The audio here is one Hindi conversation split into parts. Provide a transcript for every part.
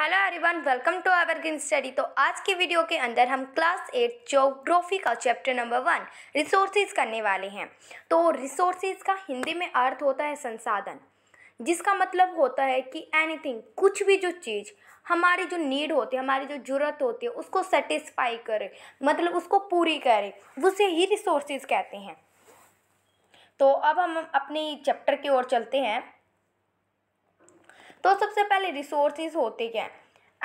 hello everyone welcome to green study तो आज की वीडियो के अंदर हम क्लास एट जोग्राफी का चैप्टर नंबर वन रिसोर्सेज करने वाले हैं तो रिसोर्सेज का हिंदी में अर्थ होता है संसाधन जिसका मतलब होता है कि एनीथिंग कुछ भी जो चीज़ हमारी जो नीड होती है हमारी जो ज़रूरत होती है उसको सेटिस्फाई करे मतलब उसको पूरी करे उसे ही रिसोर्सेज कहते हैं तो अब हम अपने चैप्टर की ओर चलते हैं तो सबसे पहले रिसोर्सेज होते क्या हैं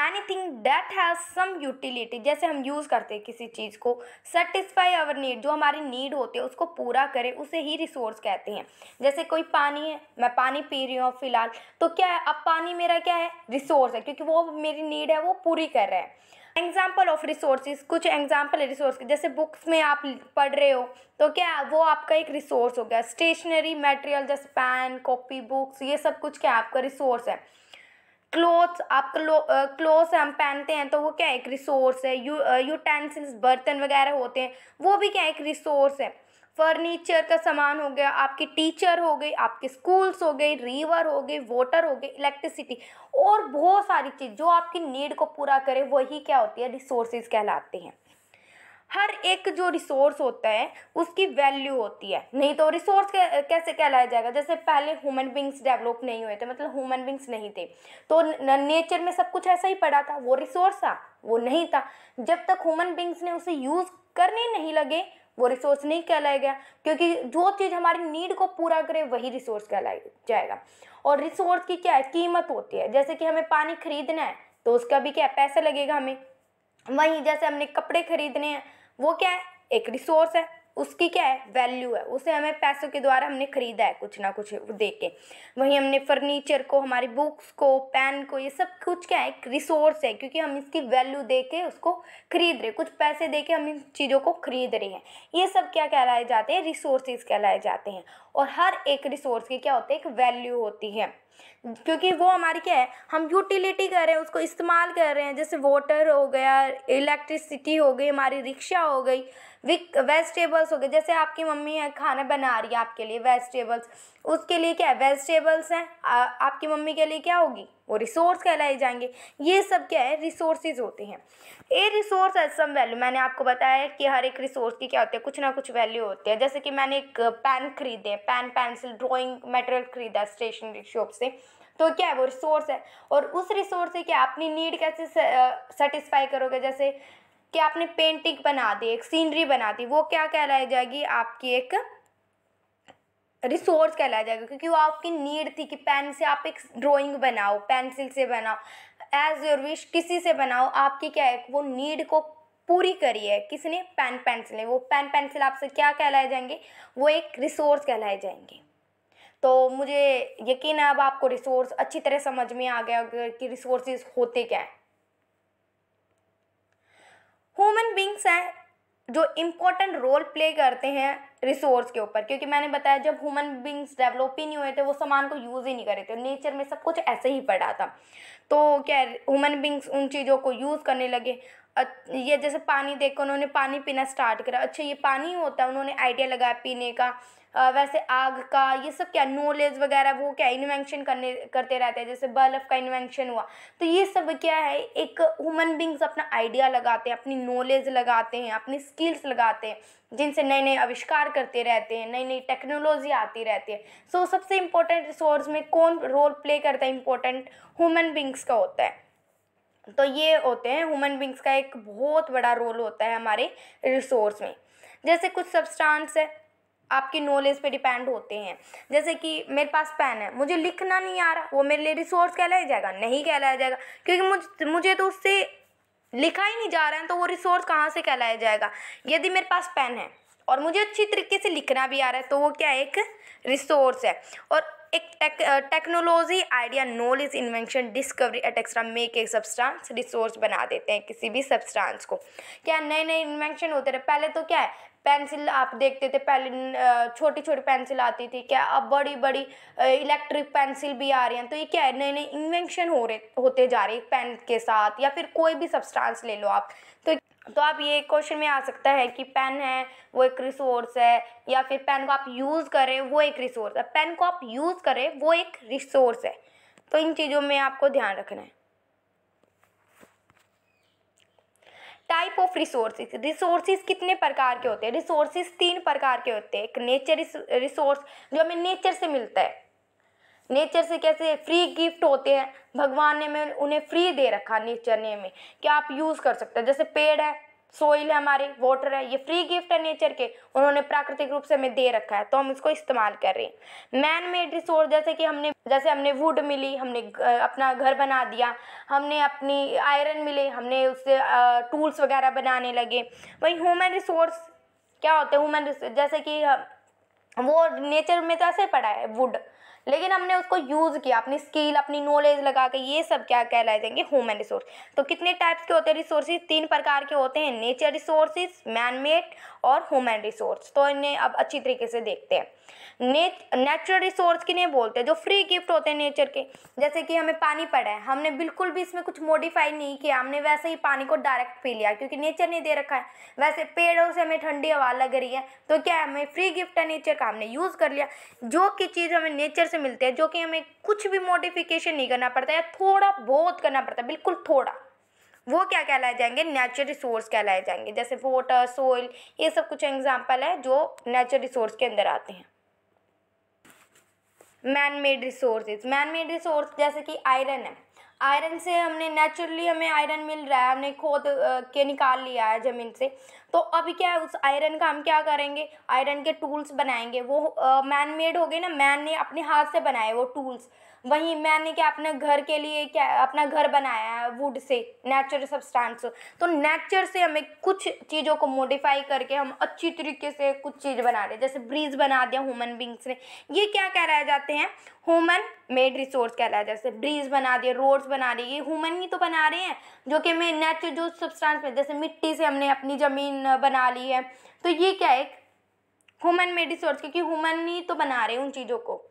anything that has some utility जैसे हम यूज़ करते हैं किसी चीज़ को सेटिस्फाई अवर नीड जो हमारी नीड होती है उसको पूरा करे उसे ही रिसोर्स कहते हैं जैसे कोई पानी है मैं पानी पी रही हूँ फ़िलहाल तो क्या है अब पानी मेरा क्या है रिसोर्स है क्योंकि वो मेरी नीड है वो पूरी कर रहे हैं एग्जाम्पल ऑफ रिसोर्सिस कुछ एग्जाम्पल है रिसोर्स के जैसे बुक्स में आप पढ़ रहे हो तो क्या वो आपका एक रिसोर्स हो गया स्टेशनरी मटेरियल जैसे पेन कॉपी बुक्स ये सब कुछ क्या आपका रिसोर्स है क्लोथ्स आप क्लो क्लोथ्स हम पहनते हैं तो वो क्या एक रिसोर्स है यू यूटेंसिल्स बर्तन वगैरह होते हैं वो भी क्या एक रिसोर्स है फर्नीचर का सामान हो गया आपकी टीचर हो गई आपके स्कूल्स हो गई रिवर हो गई वाटर हो गई इलेक्ट्रिसिटी और बहुत सारी चीज़ जो आपकी नीड को पूरा करे वही क्या होती है रिसोर्सेज कहलाते हैं हर एक जो रिसोर्स होता है उसकी वैल्यू होती है नहीं तो रिसोर्स कैसे कहलाया जाएगा जैसे पहले ह्यूमन बींग्स डेवलप नहीं हुए थे मतलब ह्यूमन बींग्स नहीं थे तो नेचर में सब कुछ ऐसा ही पड़ा था वो रिसोर्स था वो नहीं था जब तक ह्यूमन बींग्स ने उसे यूज़ करने नहीं लगे वो रिसोर्स नहीं कहलाया गया क्योंकि जो चीज़ हमारी नीड को पूरा करे वही रिसोर्स कहलाया जाएगा और रिसोर्स की क्या है कीमत होती है जैसे कि हमें पानी खरीदना है तो उसका भी क्या पैसा लगेगा हमें वहीं जैसे हमने कपड़े खरीदने हैं वो क्या है एक रिसोर्स है उसकी क्या है वैल्यू है उसे हमें पैसों के द्वारा हमने ख़रीदा है कुछ ना कुछ दे के वहीं हमने फर्नीचर को हमारी बुक्स को पेन को ये सब कुछ क्या है एक रिसोर्स है क्योंकि हम इसकी वैल्यू दे के उसको खरीद रहे कुछ पैसे दे के हम इन चीज़ों को खरीद रहे हैं ये सब क्या कहलाए जाते हैं रिसोर्सेज कहलाए जाते हैं और हर एक रिसोर्स की क्या होते हैं एक वैल्यू होती है क्योंकि वो हमारी क्या है हम यूटिलिटी कर रहे हैं उसको इस्तेमाल कर रहे हैं जैसे वाटर हो गया इलेक्ट्रिसिटी हो गई हमारी रिक्शा हो गई विक वेजिटेबल्स हो गए जैसे आपकी मम्मी है खाना बना रही है आपके लिए वेजिटेबल्स उसके लिए क्या है वेजिटेबल्स हैं आपकी मम्मी के लिए क्या होगी वो रिसोर्स कहलाए जाएंगे ये सब क्या है रिसोर्सेज होते हैं a resource has some value मैंने आपको बताया कि हर एक रिसोर्स की क्या होती है कुछ ना कुछ वैल्यू होती है जैसे कि मैंने एक पेन खरीदे पेन पेंसिल ड्रॉइंग मटेरियल खरीदा स्टेशनरी शॉप से तो क्या है वो रिसोर्स है और उस रिसोर्स से क्या अपनी नीड कैसे सेटिस्फाई करोगे जैसे कि आपने पेंटिंग बना दी एक सीनरी बना दी वो क्या कहलाई जाएगी आपकी एक रिसोर्स कहलाया जाएगा क्योंकि वो आपकी नीड थी कि पेन से आप एक ड्राइंग बनाओ पेंसिल से बनाओ एज योर विश किसी से बनाओ आपकी क्या है वो नीड को पूरी करी है किसने पेन पेंसिल है वो पेन पेंसिल आपसे क्या कहलाए जाएंगे वो एक रिसोर्स कहलाए जाएंगे तो मुझे यकीन है अब आपको रिसोर्स अच्छी तरह समझ में आ गया कि रिसोर्सेज होते क्या हैं ह्यूमन बींग्स हैं जो इम्पोर्टेंट रोल प्ले करते हैं रिसोर्स के ऊपर क्योंकि मैंने बताया जब ह्यूमन बींग्स डेवलप ही नहीं हुए थे वो सामान को यूज़ ही नहीं करे थे नेचर में सब कुछ ऐसे ही पड़ा था तो क्या ह्यूमन बींग्स उन चीज़ों को यूज़ करने लगे ये जैसे पानी देखकर उन्होंने पानी पीना स्टार्ट करा अच्छा ये पानी होता है उन्होंने आइडिया लगाया पीने का वैसे आग का ये सब क्या नॉलेज वगैरह वो क्या इन्वेंशन करने करते रहते हैं जैसे बल्ब का इन्वेंशन हुआ तो ये सब क्या है एक ह्यूमन बींग्स अपना आइडिया लगाते हैं अपनी नॉलेज लगाते हैं अपनी स्किल्स लगाते हैं जिनसे नए नए आविष्कार करते रहते हैं नई नई टेक्नोलॉजी आती रहती है सो so, सबसे इम्पोर्टेंट रिसोर्स में कौन रोल प्ले करता है इम्पोर्टेंट ह्यूमन बींग्स का होता है तो ये होते हैं ह्यूमन बींग्स का एक बहुत बड़ा रोल होता है हमारे रिसोर्स में जैसे कुछ सब्सटेंस है आपके नॉलेज पे डिपेंड होते हैं जैसे कि मेरे पास पेन है मुझे लिखना नहीं आ रहा वो मेरे लिए रिसोर्स कहलाया जाएगा नहीं कहलाया जाएगा क्योंकि मुझे मुझे तो उससे लिखा ही नहीं जा रहा है तो वो रिसोर्स कहाँ से कहलाया जाएगा यदि मेरे पास पेन है और मुझे अच्छी तरीके से लिखना भी आ रहा है तो वो क्या एक रिसोर्स है और एक tech technology idea knowledge invention discovery etcetera make एक सब्सटेंस रिसोर्स बना देते हैं किसी भी सब्सटेंस को क्या नए नए इन्वेंशन होते रहे पहले तो क्या है पेंसिल आप देखते थे पहले छोटी छोटी पेंसिल आती थी क्या अब बड़ी बड़ी इलेक्ट्रिक पेंसिल भी आ रही हैं तो ये क्या है नए नए इन्वेंशन हो रहे होते जा रहे पेन के साथ या फिर कोई भी सब्सटेंस ले लो आप तो तो आप ये क्वेश्चन में आ सकता है कि पेन है वो एक रिसोर्स है या फिर पेन को आप यूज़ करें वो एक रिसोर्स है पेन को आप यूज़ करें वो एक रिसोर्स है तो इन चीज़ों में आपको ध्यान रखना है टाइप ऑफ रिसोर्सिस रिसोर्सिस कितने प्रकार के होते हैं रिसोर्सिस तीन प्रकार के होते हैं एक नेचर रिसोर्स जो हमें नेचर से मिलता है नेचर से कैसे फ्री गिफ्ट होते हैं भगवान ने हमें उन्हें फ्री दे रखा नेचर ने हमें कि आप यूज़ कर सकते हैं जैसे पेड़ है सोइल है हमारी वाटर है ये फ्री गिफ्ट है नेचर के उन्होंने प्राकृतिक रूप से हमें दे रखा है तो हम इसको इस्तेमाल कर रहे हैं मैन मेड रिसोर्स जैसे कि हमने जैसे हमने वुड मिली हमने अपना घर बना दिया हमने अपनी आयरन मिले हमने उससे टूल्स वगैरह बनाने लगे वही ह्यूमन रिसोर्स क्या होते हैं ह्यूमन जैसे कि वो नेचर में तो ऐसे पड़ा है वुड लेकिन हमने उसको यूज़ किया अपनी स्किल अपनी नॉलेज लगा के ये सब क्या कहलाए जाएंगे ह्यूमन रिसोर्स तो कितने टाइप्स के होते हैं रिसोर्सेज तीन प्रकार के होते हैं नेचर रिसोर्सेज मैनमेड और ह्यूमन रिसोर्स तो इन्हें अब अच्छी तरीके से देखते हैं ने नेचुरल रिसोर्स नहीं बोलते हैं जो फ्री गिफ्ट होते हैं नेचर के जैसे कि हमें पानी पड़ा है हमने बिल्कुल भी इसमें कुछ मॉडिफाई नहीं किया हमने वैसे ही पानी को डायरेक्ट पी लिया क्योंकि नेचर ने दे रखा है वैसे पेड़ों से हमें ठंडी हवा लग रही है तो क्या हमें फ्री गिफ्ट है नेचर का हमने यूज़ कर लिया जो कि चीज़ हमें नेचर से मिलते हैं जो कि हमें कुछ भी मॉडिफिकेशन नहीं करना पड़ता या थोड़ा बहुत करना पड़ता है बिल्कुल थोड़ा वो क्या कहलाए जाएंगे नेचुरल रिसोर्स कहलाए जाएंगे जैसे वाटर सोइल ये सब कुछ एग्जाम्पल है जो नेचुरल रिसोर्स के अंदर आते हैं man made resources man made resource जैसे कि आयरन है आयरन से हमने नेचुरली हमें आयरन मिल रहा है हमने खोद के निकाल लिया है ज़मीन से तो अभी क्या है उस आयरन का हम क्या करेंगे आयरन के टूल्स बनाएंगे वो मैन मेड हो गए ना मैन ने अपने हाथ से बनाए वो टूल्स वहीं मैन ने क्या अपने घर के लिए क्या अपना घर बनाया है वुड से नेचुरल सब्सटेंस तो नेचर से हमें कुछ चीज़ों को मॉडिफाई करके हम अच्छी तरीके से कुछ चीज़ बना रहे जैसे ब्रिज बना दिया ह्यूमन बींग्स ने ये क्या कहलाए जाते हैं ह्यूमन मेड रिसोर्स कहलाए जैसे ब्रिज बना दिए रोड्स बना दिए ये ह्यूमन ही तो बना रहे हैं जो कि हमें नेचुरल जो सब्सटेंस में जैसे मिट्टी से हमने अपनी ज़मीन बना ली है तो ये क्या है ह्यूमन मेड रिसोर्स क्योंकि ह्यूमन ही तो बना रहे हैं उन चीज़ों को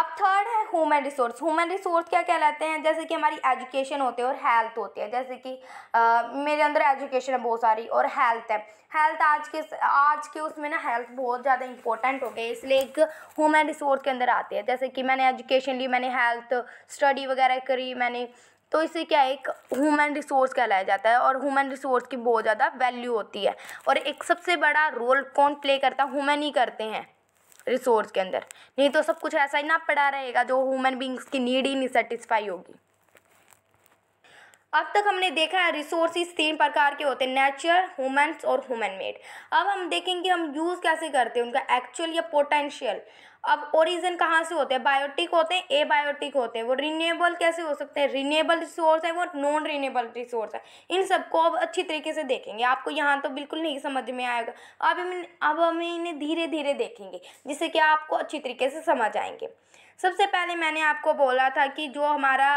अब थर्ड है ह्यूमन रिसोर्स ह्यूमन रिसोर्स क्या कहलाते हैं जैसे कि हमारी एजुकेशन होती है और हेल्थ होती है जैसे कि आ, मेरे अंदर एजुकेशन है बहुत सारी और हेल्थ है हेल्थ आज के आज के उसमें ना हेल्थ बहुत ज़्यादा इंपॉर्टेंट हो गई इसलिए एक ह्यूमन रिसोर्स के अंदर आती है जैसे कि मैंने एजुकेशन ली मैंने हेल्थ स्टडी वगैरह करी मैंने तो इसे क्या एक ह्यूमन रिसोर्स कहलाया जाता है और ह्यूमन रिसोर्स की बहुत ज़्यादा वैल्यू होती है और एक सबसे बड़ा रोल कौन प्ले करता है ह्यूमन ही करते हैं रिसोर्स के अंदर नहीं तो सब कुछ ऐसा ही ना पड़ा रहेगा जो ह्यूमन बींग्स की नीड ही नहीं सेटिस्फाई होगी अब तक हमने देखा है रिसोर्सिस तीन प्रकार के होते हैं नेचर ह्यूमन्स और ह्यूमन मेड अब हम देखेंगे हम यूज़ कैसे करते हैं उनका एक्चुअल या पोटेंशियल अब ओरिजिन कहाँ से होते हैं बायोटिक होते हैं एबायोटिक होते हैं वो रिन्यूएबल कैसे हो सकते हैं रिन्यूएबल रिसोर्स है वो नॉन रिन्यूएबल रिसोर्स है इन सबको अब अच्छी तरीके से देखेंगे आपको यहाँ तो बिल्कुल नहीं समझ में आएगा अब हम अब हमें इन्हें धीरे धीरे देखेंगे जिससे कि आपको अच्छी तरीके से समझ आएंगे सबसे पहले मैंने आपको बोला था कि जो हमारा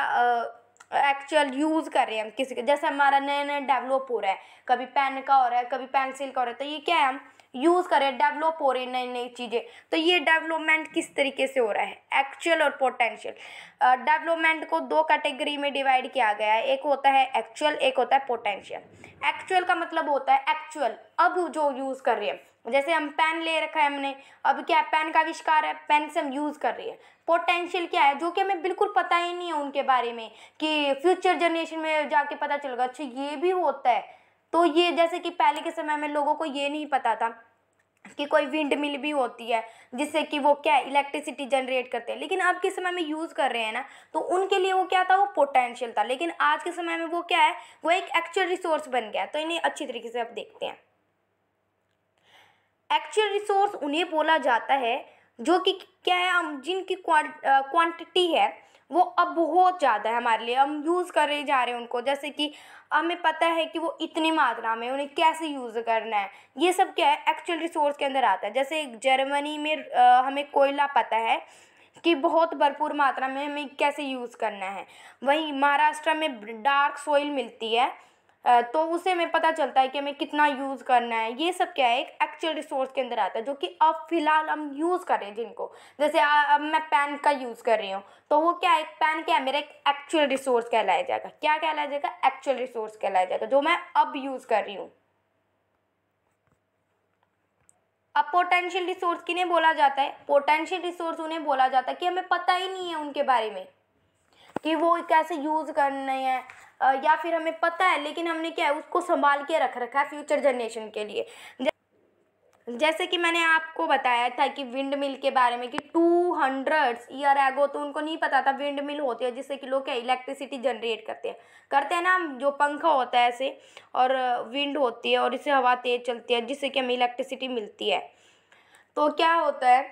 एक्चुअल यूज़ कर रहे हैं हम किसी जैसे हमारा नया नया डेवलप हो रहा है कभी पेन का हो रहा है कभी पेंसिल का हो रहा है तो ये क्या है हम यूज़ करें डेवलप हो रही नई नई चीज़ें तो ये डेवलपमेंट किस तरीके से हो रहा है एक्चुअल और पोटेंशियल डेवलपमेंट को दो कैटेगरी में डिवाइड किया गया है एक होता है एक्चुअल एक होता है पोटेंशियल एक्चुअल का मतलब होता है एक्चुअल अब जो यूज़ कर रहे हैं जैसे हम पेन ले रखा है हमने अब क्या है पेन का आविष्कार है पेन से हम यूज़ कर रहे हैं पोटेंशियल क्या है जो कि हमें बिल्कुल पता ही नहीं है उनके बारे में कि फ्यूचर जनरेशन में जाके पता चलेगा अच्छा ये भी होता है तो ये जैसे कि पहले के समय में लोगों को ये नहीं पता था कि कोई विंड मिल भी होती है जिससे कि वो क्या इलेक्ट्रिसिटी जनरेट करते हैं लेकिन अब के समय में यूज़ कर रहे हैं ना तो उनके लिए वो क्या था वो पोटेंशियल था लेकिन आज के समय में वो क्या है वो एक एक्चुअल रिसोर्स बन गया तो इन्हें अच्छी तरीके से आप देखते हैं एक्चुअल रिसोर्स उन्हें बोला जाता है जो कि क्या है हम जिनकी क्वांटिटी है वो अब बहुत ज़्यादा है हमारे लिए हम यूज़ करे जा रहे हैं उनको जैसे कि हमें पता है कि वो इतनी मात्रा में उन्हें कैसे यूज़ करना है ये सब क्या है एक्चुअल रिसोर्स के अंदर आता है जैसे जर्मनी में हमें कोयला पता है कि बहुत भरपूर मात्रा में हमें कैसे यूज़ करना है वहीं महाराष्ट्र में डार्क सोइल मिलती है तो उसे हमें पता चलता है कि हमें कितना यूज़ करना है ये सब क्या है एक एक्चुअल रिसोर्स के अंदर आता है जो कि अब फ़िलहाल हम यूज़ कर रहे हैं जिनको जैसे अब मैं पेन का यूज़ कर रही हूँ तो वो क्या है पेन क्या है मेरा एक एक्चुअल रिसोर्स कहलाया जाएगा क्या कहलाया जाएगा एक्चुअल रिसोर्स कहलाया जाएगा जो मैं अब यूज़ कर रही हूँ अब पोटेंशियल रिसोर्स किन्हें बोला जाता है पोटेंशियल रिसोर्स उन्हें बोला जाता है कि हमें पता ही नहीं है उनके बारे में कि वो कैसे यूज़ करने हैं या फिर हमें पता है लेकिन हमने क्या है उसको संभाल के रख रखा है फ्यूचर जनरेशन के लिए जैसे कि मैंने आपको बताया था कि विंड मिल के बारे में कि टू हंड्रेड ईयर एगो तो उनको नहीं पता था विंड मिल होती है जिससे कि लोग क्या इलेक्ट्रिसिटी जनरेट करते हैं करते हैं ना जो पंखा होता है ऐसे और विंड होती है और इससे हवा तेज चलती है जिससे कि हमें इलेक्ट्रिसिटी मिलती है तो क्या होता है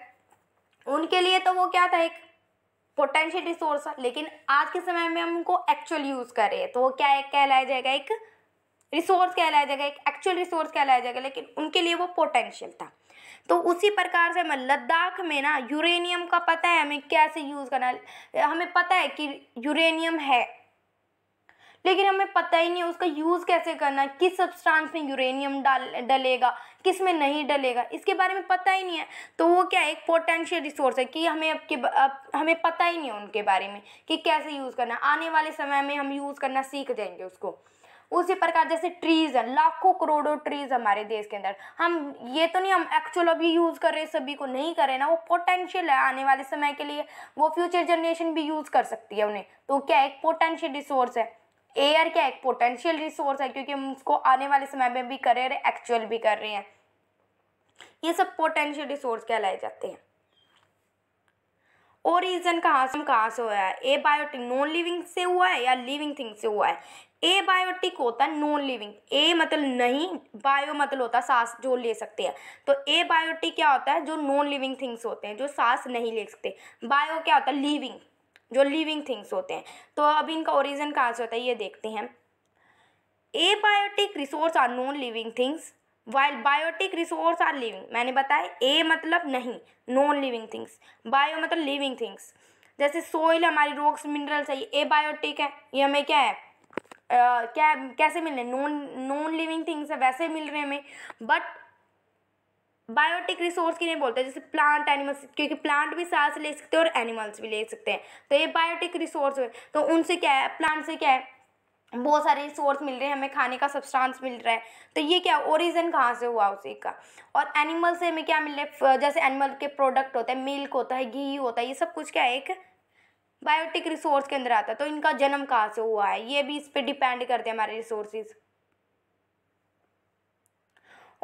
उनके लिए तो वो क्या था एक पोटेंशियल रिसोर्स लेकिन आज के समय में हम उनको एक्चुअल यूज़ करें तो वो क्या एक कहलाया जाएगा एक रिसोर्स कहलाया जाएगा एक एक्चुअल रिसोर्स कहलाया जाएगा लेकिन उनके लिए वो पोटेंशियल था तो उसी प्रकार से हमें लद्दाख में ना यूरेनियम का पता है हमें कैसे यूज़ करना हमें पता है कि यूरेनियम है लेकिन हमें पता ही नहीं उसका यूज़ कैसे करना है किस सब्सटेंस में यूरेनियम डाल डलेगा किस में नहीं डलेगा इसके बारे में पता ही नहीं है तो वो क्या एक पोटेंशियल रिसोर्स है कि हमें अब के अब हमें पता ही नहीं है उनके बारे में कि कैसे यूज़ करना आने वाले समय में हम यूज़ करना सीख जाएंगे उसको उसी प्रकार जैसे ट्रीज़ है लाखों करोड़ों ट्रीज़ हमारे देश के अंदर हम ये तो नहीं हम एक्चुअल अभी यूज़ कर रहे सभी को नहीं कर रहे ना वो पोटेंशियल है आने वाले समय के लिए वो फ्यूचर जनरेशन भी यूज़ कर सकती है उन्हें तो क्या एक पोटेंशियल रिसोर्स है एयर क्या एक पोटेंशियल रिसोर्स है क्योंकि हम उसको आने वाले समय में भी कर रहे हैं एक्चुअल भी कर रहे हैं ये सब पोटेंशियल रिसोर्स कहलाए जाते हैं ओरिजन कहाँ से कहाँ से हुआ है ए बायोटिक नॉन लिविंग से हुआ है या लिविंग थिंग से हुआ है ए बायोटिक होता है नॉन लिविंग ए मतलब नहीं बायो मतलब होता है सांस जो ले सकते हैं तो ए बायोटिक क्या होता है जो नॉन लिविंग थिंग्स होते हैं जो सांस नहीं ले सकते बायो क्या होता है लिविंग जो लिविंग थिंग्स होते हैं तो अब इनका ओरिजिन कहाँ से होता है ये देखते हैं abiotic resource are non living things while biotic resource are living मैंने बताया ए मतलब नहीं नॉन लिविंग थिंग्स बायो मतलब लिविंग थिंग्स जैसे सोइल हमारी रॉक्स मिनरल्स है ये ए बायोटिक है ये हमें क्या है Uh, क्या कैसे मिल रहे नॉन नॉन लिविंग थिंग्स है वैसे मिल रहे हैं हमें बट बायोटिक रिसोर्स नहीं बोलते हैं जैसे प्लांट एनिमल्स क्योंकि प्लांट भी सांस ले सकते हैं और एनिमल्स भी ले सकते हैं तो ये बायोटिक रिसोर्स हुए तो उनसे क्या है प्लांट से क्या है बहुत सारे रिसोर्स मिल रहे हैं हमें खाने का सब्सटेंस मिल रहा है तो ये क्या ओरिजिन कहाँ से हुआ उसी का और एनिमल से हमें क्या मिल रहा है जैसे एनिमल के प्रोडक्ट होते हैं मिल्क होता है घी होता है ये सब कुछ क्या है एक बायोटिक रिसोर्स के अंदर आता है तो इनका जन्म कहाँ से हुआ है ये भी इस पर डिपेंड करते हैं हमारे resources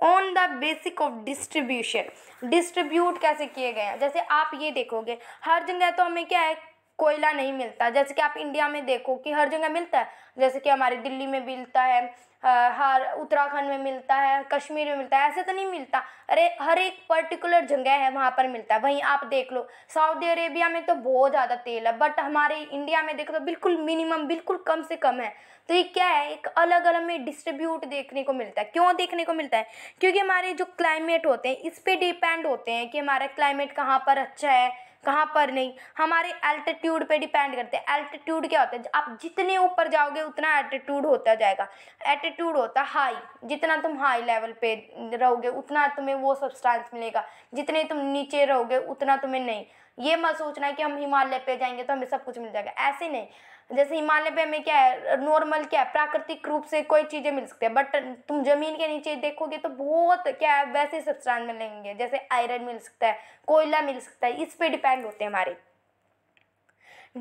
on the basic of distribution distribute कैसे किए गए हैं जैसे आप ये देखोगे हर जगह तो हमें क्या है कोयला नहीं मिलता जैसे कि आप इंडिया में देखो कि हर जगह मिलता है जैसे कि हमारे दिल्ली में मिलता है हर उत्तराखंड में मिलता है कश्मीर में मिलता है ऐसे तो नहीं मिलता अरे हर एक पर्टिकुलर जगह है वहाँ पर मिलता है वहीं आप देख लो सऊदी अरेबिया में तो बहुत ज़्यादा तेल है बट हमारे इंडिया में देखो तो बिल्कुल मिनिमम बिल्कुल कम से कम है तो ये क्या है एक अलग अलग में डिस्ट्रीब्यूट देखने को मिलता है क्यों देखने को मिलता है क्योंकि हमारे जो क्लाइमेट होते हैं इस पर डिपेंड होते हैं कि हमारा क्लाइमेट कहाँ पर अच्छा है कहाँ पर नहीं हमारे एल्टीट्यूड पे डिपेंड करते हैं एल्टीट्यूड क्या होता है आप जितने ऊपर जाओगे उतना एटीट्यूड होता जाएगा एटीट्यूड होता है हाई जितना तुम हाई लेवल पे रहोगे उतना तुम्हें वो सब्सटेंस मिलेगा जितने तुम नीचे रहोगे उतना तुम्हें नहीं ये मत सोचना कि हम हिमालय पे जाएंगे तो हमें सब कुछ मिल जाएगा ऐसे नहीं जैसे हिमालय पे हमें क्या है नॉर्मल क्या है प्राकृतिक रूप से कोई चीज़ें मिल सकती है बट तुम ज़मीन के नीचे देखोगे तो बहुत क्या है वैसे सब्सटांस मिलेंगे जैसे आयरन मिल सकता है कोयला मिल सकता है इस पर डिपेंड होते हैं हमारे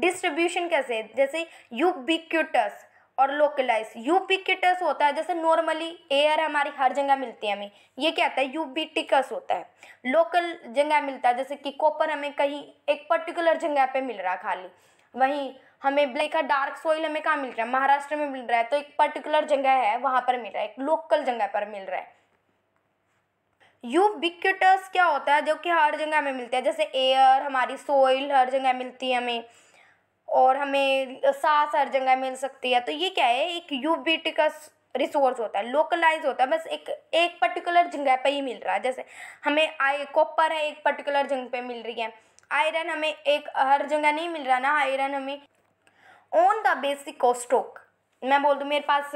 डिस्ट्रीब्यूशन कैसे जैसे यूबिक्यूटस और लोकलाइज यूपिक्यूटस होता है जैसे नॉर्मली एयर हमारी हर जगह मिलती है हमें ये क्या होता है यूबिटिकस होता है लोकल जगह मिलता है जैसे कि कॉपर हमें कहीं एक पर्टिकुलर जगह पे मिल रहा खाली वहीं हमें ब्लैक का डार्क सॉइल हमें कहाँ मिल रहा है महाराष्ट्र में मिल रहा है तो एक पर्टिकुलर जगह है वहाँ पर मिल रहा है एक लोकल जगह पर मिल रहा है यूबिक्यूटस क्या होता है जो कि हर जगह हमें मिलते है जैसे एयर हमारी सॉइल हर जगह मिलती है हमें और हमें सांस हर जगह मिल सकती है तो ये क्या है एक यूबिटिकस रिसोर्स होता है लोकलाइज होता है बस एक एक पर्टिकुलर जगह पे ही मिल रहा है जैसे हमें आई कॉपर है एक पर्टिकुलर जगह पे मिल रही है आयरन हमें एक हर जगह नहीं मिल रहा ना आयरन हमें on the basic of stock मैं बोल दूँ मेरे पास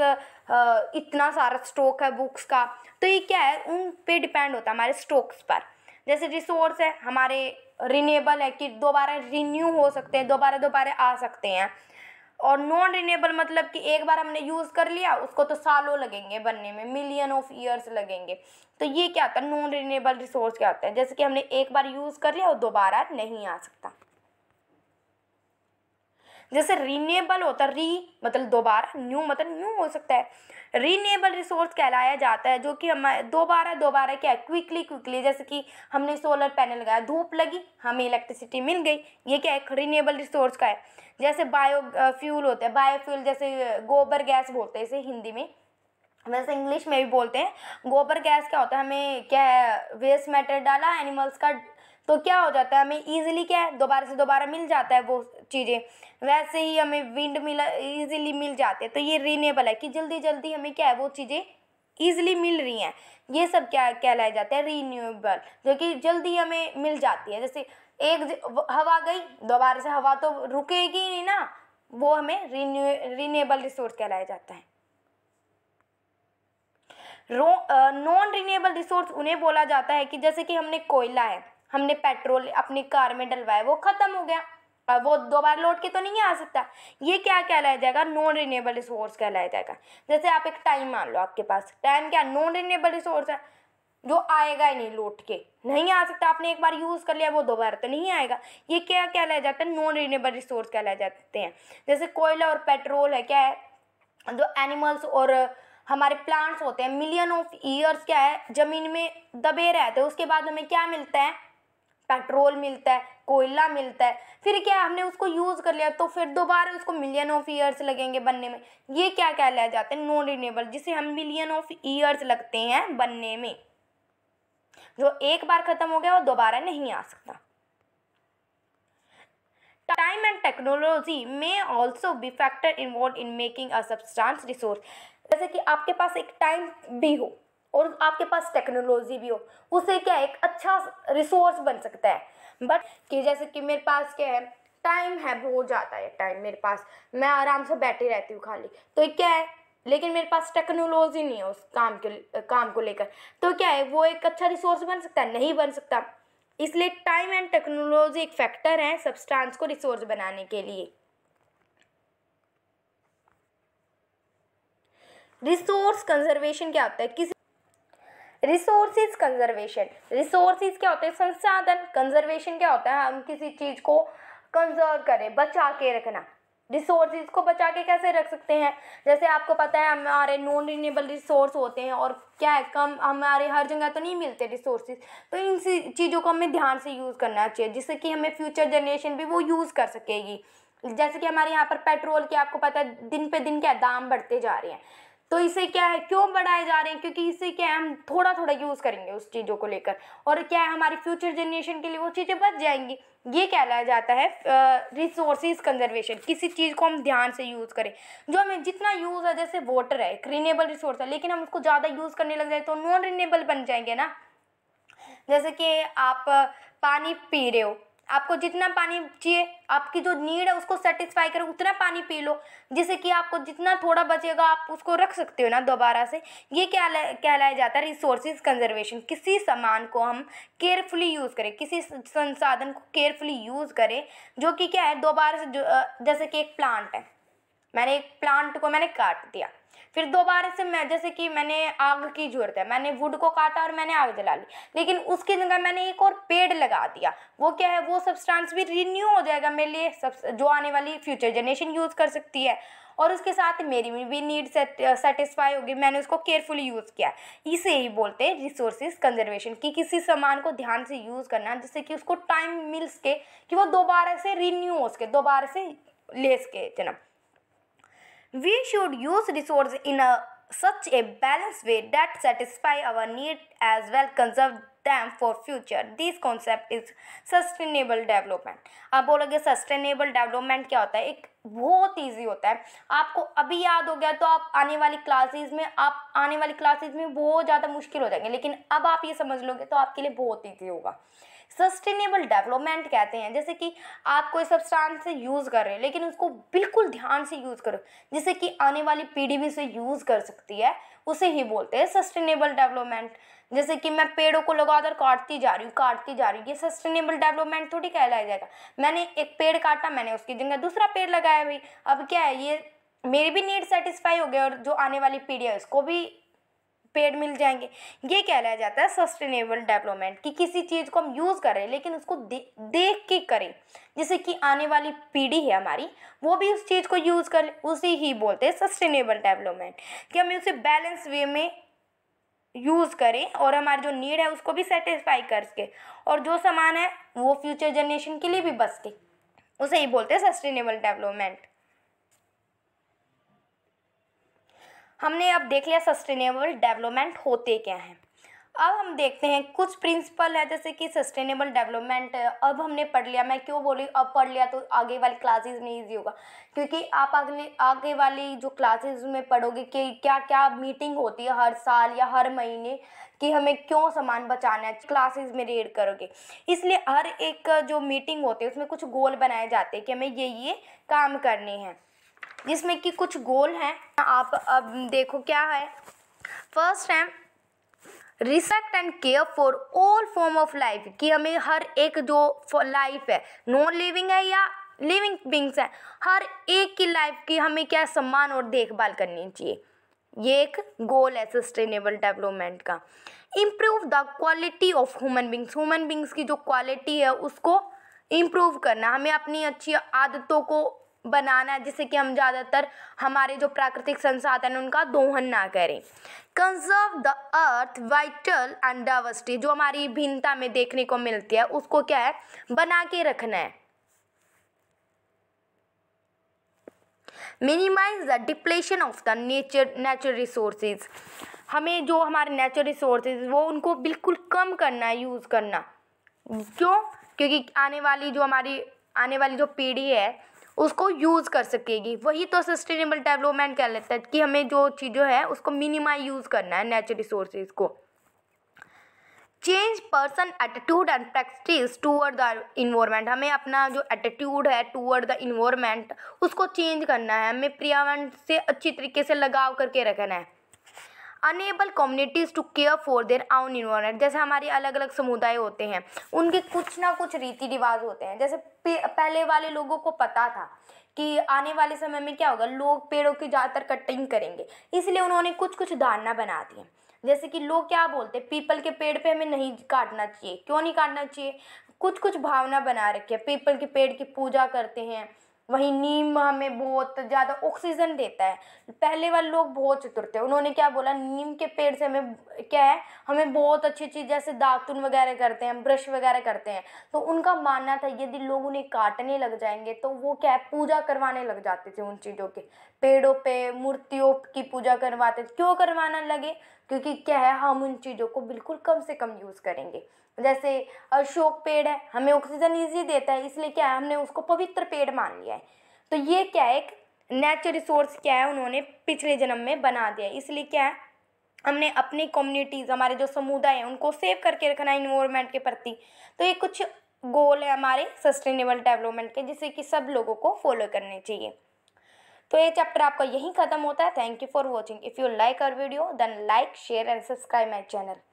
इतना सारा स्टॉक है बुक्स का तो ये क्या है उन पे डिपेंड होता है हमारे स्टॉक्स पर जैसे रिसोर्स है हमारे रिन्यूएबल है कि दोबारा रिन्यू हो सकते हैं दोबारा दोबारा आ सकते हैं और नॉन रिन्यूएबल मतलब कि एक बार हमने यूज़ कर लिया उसको तो सालों लगेंगे बनने में मिलियन ऑफ ईयर्स लगेंगे तो ये क्या होता है नॉन रिन्यूएबल रिसोर्स क्या होता है जैसे कि हमने एक बार यूज़ कर लिया और दोबारा नहीं आ सकता जैसे रीनेबल होता है री मतलब दोबारा न्यू मतलब न्यू हो सकता है रीनेबल रिसोर्स कहलाया जाता है जो कि हम दोबारा दोबारा क्या है क्विकली क्विकली जैसे कि हमने सोलर पैनल लगाया धूप लगी हमें इलेक्ट्रिसिटी मिल गई ये क्या है रीनेबल रिसोर्स का है जैसे बायो फ्यूल होता है बायोफ्यूल जैसे गोबर गैस बोलते हैं इसे हिंदी में वैसे इंग्लिश में भी बोलते हैं गोबर गैस क्या होता है हमें क्या है वेस्ट मैटर डाला एनिमल्स का तो क्या हो जाता है हमें ईजिली क्या है दोबारा से दोबारा मिल जाता है वो चीज़ें वैसे ही हमें विंड मिला ईजिली मिल जाते हैं तो ये रीनेबल है कि जल्दी जल्दी हमें क्या है वो चीज़ें ईजिली मिल रही हैं ये सब क्या कहलाया जाता है रीन्यूएबल जो कि जल्दी हमें मिल जाती है जैसे एक हवा गई दोबारा से हवा तो रुकेगी ही ना वो हमें रीन्यू रीनेबल रिसोर्स कहलाया जाता है नॉन रिनेबल रिसोर्स उन्हें बोला जाता है कि जैसे कि हमने कोयला है हमने पेट्रोल अपनी कार में डलवाया वो ख़त्म हो गया और वो दोबारा लौट के तो नहीं आ सकता ये क्या कहलाया जाएगा नॉन रिन्यूएबल रिसोर्स कहलाया जाएगा जैसे आप एक टाइम मान लो आपके पास टाइम क्या नॉन रिन्यूएबल रिसोर्स है जो आएगा ही नहीं लौट के नहीं आ सकता आपने एक बार यूज़ कर लिया वो दोबारा तो नहीं आएगा ये क्या कहलाया जाता है नॉन रिन्यूएबल रिसोर्स कहलाए जाते हैं जैसे कोयला और पेट्रोल है क्या है जो एनिमल्स और हमारे प्लांट्स होते हैं मिलियन ऑफ ईयर्स क्या है ज़मीन में दबे रहते हैं उसके बाद हमें क्या मिलता है पेट्रोल मिलता है कोयला मिलता है फिर क्या हमने उसको यूज़ कर लिया तो फिर दोबारा उसको मिलियन ऑफ ईयर्स लगेंगे बनने में ये क्या कहलाया जाता है नॉन रिन्यूएबल जिसे हम मिलियन ऑफ ईयर्स लगते हैं बनने में जो एक बार ख़त्म हो गया वो दोबारा नहीं आ सकता time and technology may also be factor involve in making a substance resource जैसे कि आपके पास एक टाइम भी हो और आपके पास टेक्नोलॉजी भी हो उसे क्या एक अच्छा रिसोर्स बन सकता है बट कि जैसे कि मेरे पास क्या है टाइम है हो जाता है टाइम मेरे पास मैं आराम से बैठी रहती हूँ खाली तो क्या है लेकिन मेरे पास टेक्नोलॉजी नहीं है उस काम के काम को लेकर तो क्या है वो एक अच्छा रिसोर्स बन सकता है नहीं बन सकता इसलिए टाइम एंड टेक्नोलॉजी एक फैक्टर है सब्सटेंस को रिसोर्स बनाने के लिए रिसोर्स कंजर्वेशन क्या होता है किसी रिसोर्सिस कंजर्वेशन रिसोर्सिस क्या होते हैं संसाधन कंजर्वेशन क्या होता है हम किसी चीज़ को कंजर्व करें बचा के रखना रिसोर्सिस को बचा के कैसे रख सकते हैं जैसे आपको पता है हमारे नॉन रिन्यूएबल रिसोर्स होते हैं और क्या है कम हमारे हर जगह तो नहीं मिलते रिसोर्सिस तो इन चीज़ों को हमें ध्यान से यूज़ करना चाहिए जिससे कि हमें फ्यूचर जनरेशन भी वो यूज़ कर सकेगी जैसे कि हमारे यहाँ पर पेट्रोल के आपको पता है दिन पे दिन क्या दाम बढ़ते जा रहे हैं तो इसे क्या है क्यों बढ़ाए जा रहे हैं क्योंकि इसे क्या है हम थोड़ा थोड़ा यूज़ करेंगे उस चीज़ों को लेकर और क्या है हमारी फ्यूचर जनरेशन के लिए वो चीज़ें बच जाएंगी ये कहलाया जाता है रिसोर्सिस कंजर्वेशन किसी चीज़ को हम ध्यान से यूज़ करें जो हमें जितना यूज़ है जैसे वाटर है एक रिनेबल रिसोर्स है लेकिन हम उसको ज़्यादा यूज़ करने लग जाए तो नॉन रिनेबल बन जाएंगे ना जैसे कि आप पानी पी रहे हो आपको जितना पानी चाहिए आपकी जो नीड है उसको सेटिस्फाई करो उतना पानी पी लो जिससे कि आपको जितना थोड़ा बचेगा आप उसको रख सकते हो ना दोबारा से ये क्या कहलाया जाता है रिसोर्सिस कंजर्वेशन किसी सामान को हम केयरफुली यूज़ करें किसी संसाधन को केयरफुली यूज़ करें जो कि क्या है दोबारा से जो जैसे कि एक प्लांट है मैंने एक प्लांट को मैंने काट दिया फिर दोबारा से मैं जैसे कि मैंने आग की ज़रूरत है मैंने वुड को काटा और मैंने आग जला ली लेकिन उसकी जगह मैंने एक और पेड़ लगा दिया वो क्या है वो सब्सटेंस भी रिन्यू हो जाएगा मेरे लिए सब जो आने वाली फ्यूचर जनरेशन यूज़ कर सकती है और उसके साथ मेरी भी नीड सेटिस्फाई होगी मैंने उसको केयरफुली यूज़ किया इसे ही बोलते हैं रिसोर्सेज कंजर्वेशन कि किसी सामान को ध्यान से यूज़ करना जिससे कि उसको टाइम मिल सके कि वो दोबारा से रिन्यू हो सके दोबारा से ले सके जनाब We should use resources in a such a balanced way that satisfy our need as well conserve them for future this concept is sustainable development आप बोलोगे सस्टेनेबल डेवलपमेंट क्या होता है एक बहुत इजी होता है आपको अभी याद हो गया तो आप आने वाली क्लासेस में आप आने वाली क्लासेस में बहुत ज़्यादा मुश्किल हो जाएंगे लेकिन अब आप ये समझ लोगे तो आपके लिए बहुत ईजी होगा सस्टेनेबल डेवलपमेंट कहते हैं जैसे कि आप कोई सब्सटेंस यूज़ कर रहे हैं लेकिन उसको बिल्कुल ध्यान से यूज़ करो जैसे कि आने वाली पीढ़ी भी उसे यूज़ कर सकती है उसे ही बोलते हैं सस्टेनेबल डेवलपमेंट जैसे कि मैं पेड़ों को लगातार काटती जा रही हूँ काटती जा रही हूँ ये सस्टेनेबल डेवलपमेंट थोड़ी कहलाया जाएगा मैंने एक पेड़ काटा मैंने उसकी जगह दूसरा पेड़ लगाया भाई अब क्या है ये मेरी भी नीड सेटिस्फाई हो गया और जो आने वाली पीढ़ी है उसको भी पेड़ मिल जाएंगे ये कहलाया जाता है सस्टेनेबल डेवलपमेंट कि किसी चीज़ को हम यूज़ कर रहे हैं लेकिन उसको दे, देख के करें जैसे कि आने वाली पीढ़ी है हमारी वो भी उस चीज़ को यूज़ कर उसी ही बोलते हैं सस्टेनेबल डेवलपमेंट कि हमें उसे बैलेंस वे में यूज़ करें और हमारी जो नीड है उसको भी सेटिस्फाई कर सके और जो सामान है वो फ्यूचर जनरेशन के लिए भी बच सके उसे ही बोलते हैं सस्टेनेबल डेवलपमेंट हमने अब देख लिया सस्टेनेबल डेवलपमेंट होते क्या हैं अब हम देखते हैं कुछ प्रिंसिपल है जैसे कि सस्टेनेबल डेवलपमेंट अब हमने पढ़ लिया मैं क्यों बोली अब पढ़ लिया तो आगे वाली क्लासेस में ईजी होगा क्योंकि आप अगले आगे वाली जो क्लासेस में पढ़ोगे कि क्या क्या मीटिंग होती है हर साल या हर महीने कि हमें क्यों सामान बचाना है क्लासेस में रीड करोगे इसलिए हर एक जो मीटिंग होती है उसमें कुछ गोल बनाए जाते हैं कि हमें ये ये काम करने हैं जिसमें कि कुछ गोल हैं आप अब देखो क्या है फर्स्ट है respect and care for all form of life कि हमें हर एक जो लाइफ है नॉन लिविंग है या लिविंग बींग्स हैं हर एक की लाइफ की हमें क्या सम्मान और देखभाल करनी चाहिए ये एक गोल है सस्टेनेबल डेवलपमेंट का improve the quality of human beings human beings की जो क्वालिटी है उसको इम्प्रूव करना हमें अपनी अच्छी आदतों को बनाना है जिससे कि हम ज़्यादातर हमारे जो प्राकृतिक संसाधन उनका दोहन ना करें conserve the earth vital and diversity जो हमारी भिन्नता में देखने को मिलती है उसको क्या है बना के रखना है minimize the depletion of the nature natural resources हमें जो हमारे नेचुरल रिसोर्सेज वो उनको बिल्कुल कम करना है यूज़ करना क्यों क्योंकि आने वाली जो हमारी आने वाली जो पीढ़ी है उसको यूज़ कर सकेगी वही तो सस्टेनेबल डेवलपमेंट कह लेता है कि हमें जो चीज़ों है उसको मिनिमाइज यूज़ करना है नेचुरल रिसोर्सेज को change person attitude and practice toward the environment हमें अपना जो एटीट्यूड है टूअर्ड द इन्वायरमेंट उसको चेंज करना है हमें पर्यावरण से अच्छी तरीके से लगाव करके रखना है enable communities to care for their own environment जैसे हमारे अलग अलग समुदाय होते हैं उनके कुछ ना कुछ रीति रिवाज होते हैं जैसे पहले वाले लोगों को पता था कि आने वाले समय में क्या होगा लोग पेड़ों की ज़्यादातर कटिंग करेंगे इसलिए उन्होंने कुछ कुछ धारणा बना दी है जैसे कि लोग क्या बोलते हैं पीपल के पेड़ पे हमें नहीं काटना चाहिए क्यों नहीं काटना चाहिए कुछ कुछ भावना बना रखी है पीपल के पेड़ की पूजा करते हैं वहीं नीम हमें बहुत ज़्यादा ऑक्सीजन देता है पहले वाले लोग बहुत चतुर थे उन्होंने क्या बोला नीम के पेड़ से हमें क्या है हमें बहुत अच्छी चीज़ जैसे दातुन वगैरह करते हैं ब्रश वगैरह करते हैं तो उनका मानना था यदि लोग उन्हें काटने लग जाएंगे तो वो क्या है पूजा करवाने लग जाते थे उन चीज़ों के पेड़ों पे मूर्तियों की पूजा करवाते क्यों करवाना लगे क्योंकि क्या है हम उन चीज़ों को बिल्कुल कम से कम यूज़ करेंगे जैसे अशोक पेड़ है हमें ऑक्सीजन ईजी देता है इसलिए क्या है हमने उसको पवित्र पेड़ मान लिया है तो ये क्या है एक नेचुरल रिसोर्स क्या है उन्होंने पिछले जन्म में बना दिया इसलिए क्या है हमने अपनी कम्युनिटीज़ हमारे जो समुदाय हैं उनको सेव करके रखना है इन्वायरमेंट के प्रति तो ये कुछ गोल है हमारे सस्टेनेबल डेवलपमेंट के जिसे कि सब लोगों को फॉलो करने चाहिए तो ये चैप्टर आपका यहीं खत्म होता है thank you for watching if you like our video then like share and subscribe my channel